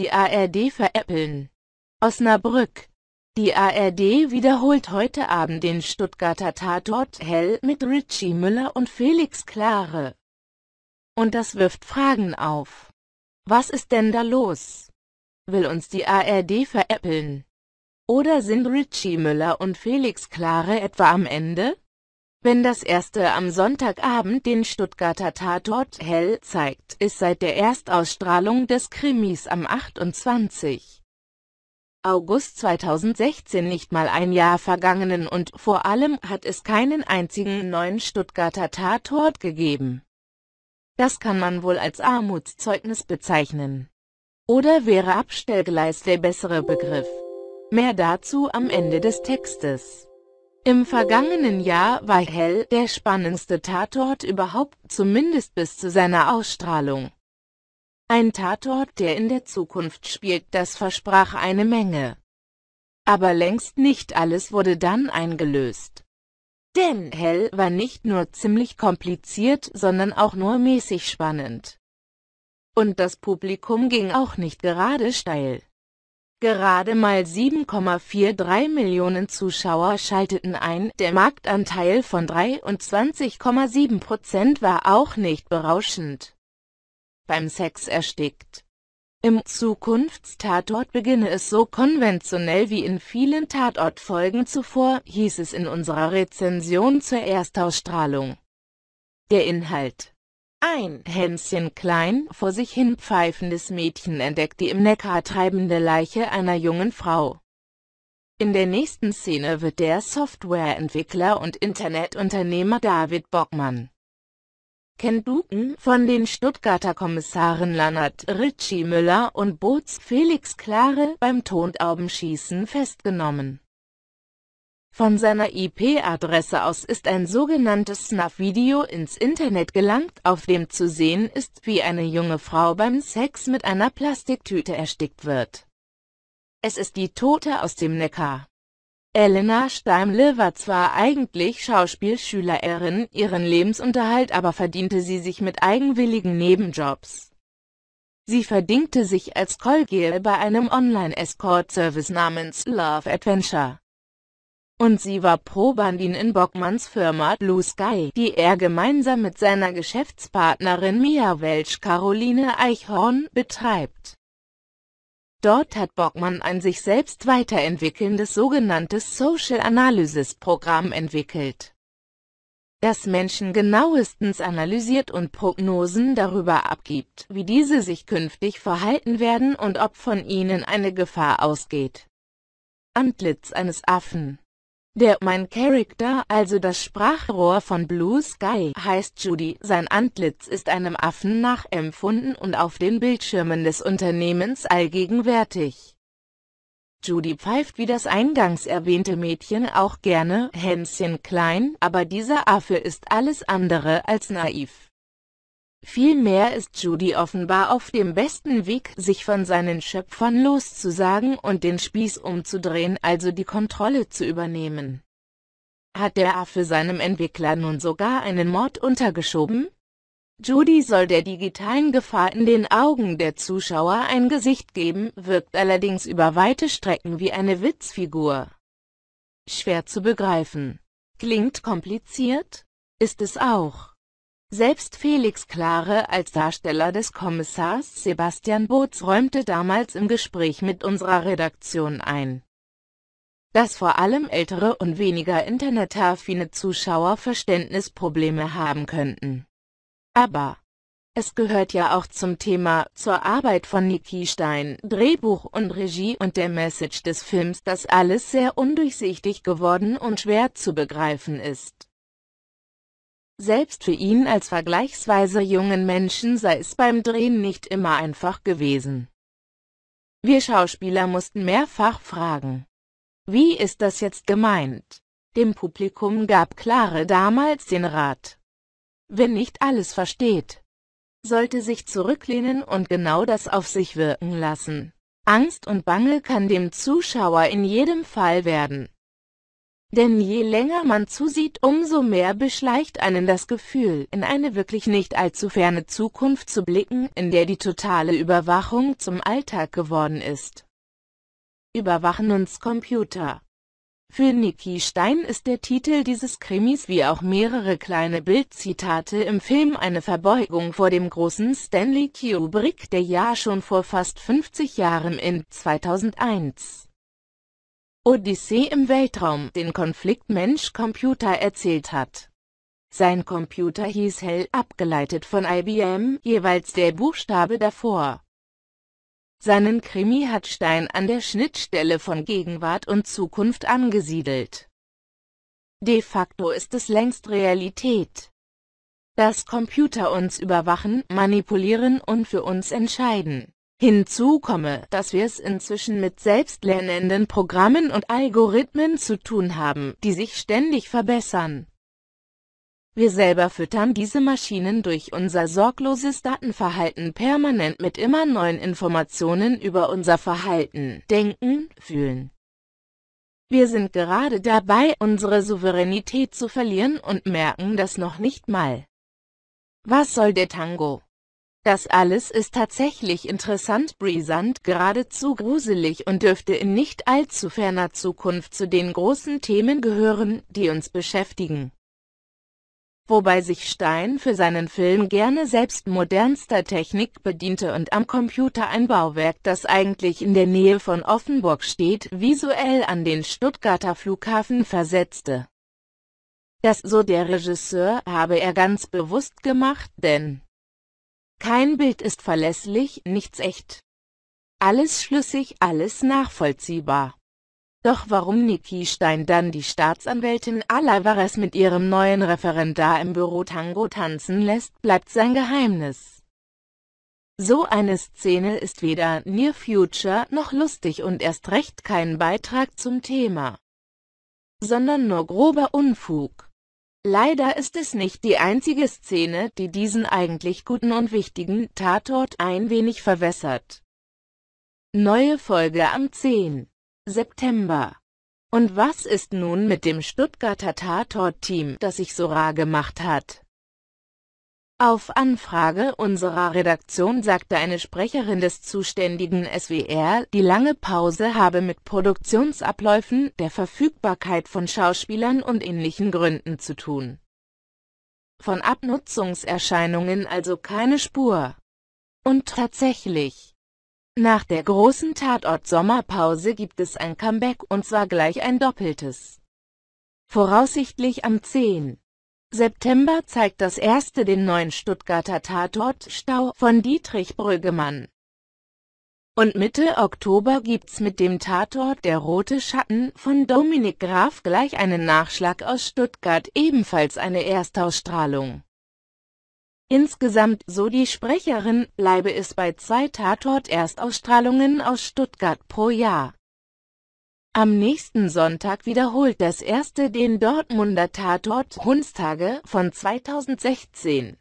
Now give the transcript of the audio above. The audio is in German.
die ARD veräppeln. Osnabrück Die ARD wiederholt heute Abend den Stuttgarter Tatort Hell mit Richie Müller und Felix Klare. Und das wirft Fragen auf. Was ist denn da los? Will uns die ARD veräppeln? Oder sind Richie Müller und Felix Klare etwa am Ende? Wenn das erste am Sonntagabend den Stuttgarter Tatort Hell zeigt, ist seit der Erstausstrahlung des Krimis am 28. August 2016 nicht mal ein Jahr vergangenen und vor allem hat es keinen einzigen neuen Stuttgarter Tatort gegeben. Das kann man wohl als Armutszeugnis bezeichnen. Oder wäre Abstellgleis der bessere Begriff? Mehr dazu am Ende des Textes. Im vergangenen Jahr war Hell der spannendste Tatort überhaupt, zumindest bis zu seiner Ausstrahlung. Ein Tatort, der in der Zukunft spielt, das versprach eine Menge. Aber längst nicht alles wurde dann eingelöst. Denn Hell war nicht nur ziemlich kompliziert, sondern auch nur mäßig spannend. Und das Publikum ging auch nicht gerade steil. Gerade mal 7,43 Millionen Zuschauer schalteten ein, der Marktanteil von 23,7 Prozent war auch nicht berauschend. Beim Sex erstickt. Im Zukunftstatort beginne es so konventionell wie in vielen Tatortfolgen zuvor, hieß es in unserer Rezension zur Erstausstrahlung. Der Inhalt ein Hänschen klein, vor sich hin pfeifendes Mädchen entdeckt die im Neckar treibende Leiche einer jungen Frau. In der nächsten Szene wird der Softwareentwickler und Internetunternehmer David Bockmann Ken Duken von den Stuttgarter Kommissaren Lannert Ritchie Müller und Boots Felix Klare beim Tontaubenschießen festgenommen. Von seiner IP-Adresse aus ist ein sogenanntes Snuff-Video ins Internet gelangt, auf dem zu sehen ist, wie eine junge Frau beim Sex mit einer Plastiktüte erstickt wird. Es ist die Tote aus dem Neckar. Elena Steimle war zwar eigentlich Schauspielschülerin, ihren Lebensunterhalt aber verdiente sie sich mit eigenwilligen Nebenjobs. Sie verdingte sich als Colgirl bei einem Online-Escort-Service namens Love Adventure und sie war Probandin in Bockmanns Firma Blue Sky, die er gemeinsam mit seiner Geschäftspartnerin Mia Welch Caroline Eichhorn betreibt. Dort hat Bockmann ein sich selbst weiterentwickelndes sogenanntes Social Analysis Programm entwickelt, das Menschen genauestens analysiert und Prognosen darüber abgibt, wie diese sich künftig verhalten werden und ob von ihnen eine Gefahr ausgeht. Antlitz eines Affen der mein Character, also das Sprachrohr von Blue Sky, heißt Judy. Sein Antlitz ist einem Affen nachempfunden und auf den Bildschirmen des Unternehmens allgegenwärtig. Judy pfeift wie das eingangs erwähnte Mädchen auch gerne, Hänschen klein, aber dieser Affe ist alles andere als naiv. Vielmehr ist Judy offenbar auf dem besten Weg, sich von seinen Schöpfern loszusagen und den Spieß umzudrehen, also die Kontrolle zu übernehmen. Hat der Affe seinem Entwickler nun sogar einen Mord untergeschoben? Judy soll der digitalen Gefahr in den Augen der Zuschauer ein Gesicht geben, wirkt allerdings über weite Strecken wie eine Witzfigur. Schwer zu begreifen. Klingt kompliziert? Ist es auch. Selbst Felix Klare als Darsteller des Kommissars Sebastian Boots räumte damals im Gespräch mit unserer Redaktion ein, dass vor allem ältere und weniger internetaffine Zuschauer Verständnisprobleme haben könnten. Aber es gehört ja auch zum Thema zur Arbeit von Niki Stein, Drehbuch und Regie und der Message des Films, dass alles sehr undurchsichtig geworden und schwer zu begreifen ist. Selbst für ihn als vergleichsweise jungen Menschen sei es beim Drehen nicht immer einfach gewesen. Wir Schauspieler mussten mehrfach fragen. Wie ist das jetzt gemeint? Dem Publikum gab Klare damals den Rat. Wer nicht alles versteht, sollte sich zurücklehnen und genau das auf sich wirken lassen. Angst und Bange kann dem Zuschauer in jedem Fall werden. Denn je länger man zusieht, umso mehr beschleicht einen das Gefühl, in eine wirklich nicht allzu ferne Zukunft zu blicken, in der die totale Überwachung zum Alltag geworden ist. Überwachen uns Computer Für Niki Stein ist der Titel dieses Krimis wie auch mehrere kleine Bildzitate im Film eine Verbeugung vor dem großen Stanley Kubrick, der ja schon vor fast 50 Jahren in 2001 Odyssee im Weltraum den Konflikt Mensch-Computer erzählt hat. Sein Computer hieß Hell, abgeleitet von IBM, jeweils der Buchstabe davor. Seinen Krimi hat Stein an der Schnittstelle von Gegenwart und Zukunft angesiedelt. De facto ist es längst Realität. Dass Computer uns überwachen, manipulieren und für uns entscheiden. Hinzu komme, dass wir es inzwischen mit selbstlernenden Programmen und Algorithmen zu tun haben, die sich ständig verbessern. Wir selber füttern diese Maschinen durch unser sorgloses Datenverhalten permanent mit immer neuen Informationen über unser Verhalten, Denken, Fühlen. Wir sind gerade dabei, unsere Souveränität zu verlieren und merken das noch nicht mal. Was soll der Tango? Das alles ist tatsächlich interessant, brisant, geradezu gruselig und dürfte in nicht allzu ferner Zukunft zu den großen Themen gehören, die uns beschäftigen. Wobei sich Stein für seinen Film gerne selbst modernster Technik bediente und am Computer ein Bauwerk, das eigentlich in der Nähe von Offenburg steht, visuell an den Stuttgarter Flughafen versetzte. Das so der Regisseur habe er ganz bewusst gemacht, denn kein Bild ist verlässlich, nichts echt. Alles schlüssig, alles nachvollziehbar. Doch warum Niki Stein dann die Staatsanwältin Alavares mit ihrem neuen Referendar im Büro Tango tanzen lässt, bleibt sein Geheimnis. So eine Szene ist weder Near Future noch lustig und erst recht kein Beitrag zum Thema, sondern nur grober Unfug. Leider ist es nicht die einzige Szene, die diesen eigentlich guten und wichtigen Tatort ein wenig verwässert. Neue Folge am 10. September. Und was ist nun mit dem Stuttgarter Tatort-Team, das sich so rar gemacht hat? Auf Anfrage unserer Redaktion sagte eine Sprecherin des zuständigen SWR, die lange Pause habe mit Produktionsabläufen, der Verfügbarkeit von Schauspielern und ähnlichen Gründen zu tun. Von Abnutzungserscheinungen also keine Spur. Und tatsächlich. Nach der großen Tatort-Sommerpause gibt es ein Comeback und zwar gleich ein doppeltes. Voraussichtlich am 10. September zeigt das erste den neuen Stuttgarter Tatort Stau von Dietrich Brüggemann. Und Mitte Oktober gibt's mit dem Tatort Der rote Schatten von Dominik Graf gleich einen Nachschlag aus Stuttgart, ebenfalls eine Erstausstrahlung. Insgesamt, so die Sprecherin, bleibe es bei zwei Tatort-Erstausstrahlungen aus Stuttgart pro Jahr. Am nächsten Sonntag wiederholt das erste den Dortmunder Tatort Hundstage von 2016.